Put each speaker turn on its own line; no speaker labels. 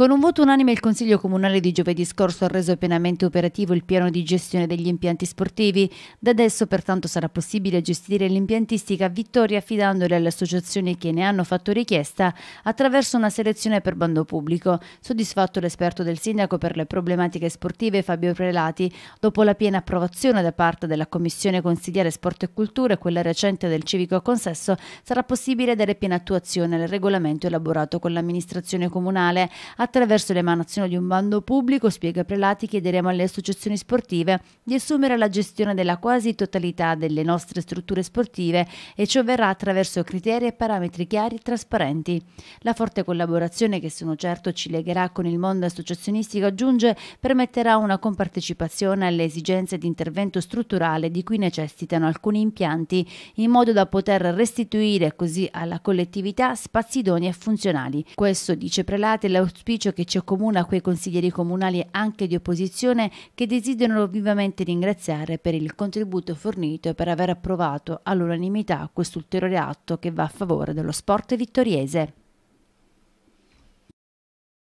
Con un voto unanime il Consiglio Comunale di giovedì scorso ha reso pienamente operativo il piano di gestione degli impianti sportivi. Da adesso pertanto sarà possibile gestire l'impiantistica a Vittoria affidandole alle associazioni che ne hanno fatto richiesta attraverso una selezione per bando pubblico. Soddisfatto l'esperto del sindaco per le problematiche sportive Fabio Prelati, dopo la piena approvazione da parte della Commissione Consigliere Sport e Cultura e quella recente del Civico Consesso, sarà possibile dare piena attuazione al regolamento elaborato con l'amministrazione comunale. A Attraverso l'emanazione di un bando pubblico, spiega Prelati, chiederemo alle associazioni sportive di assumere la gestione della quasi totalità delle nostre strutture sportive e ciò verrà attraverso criteri e parametri chiari e trasparenti. La forte collaborazione che sono certo ci legherà con il mondo associazionistico, aggiunge, permetterà una compartecipazione alle esigenze di intervento strutturale di cui necessitano alcuni impianti, in modo da poter restituire così alla collettività spazi idonei e funzionali. Questo, dice Prelati, è l'auspicio l'auspicio che ci accomuna a quei consiglieri comunali anche di opposizione che desiderano vivamente ringraziare per il contributo fornito e per aver approvato all'unanimità questo ulteriore atto che va a favore dello sport vittoriese.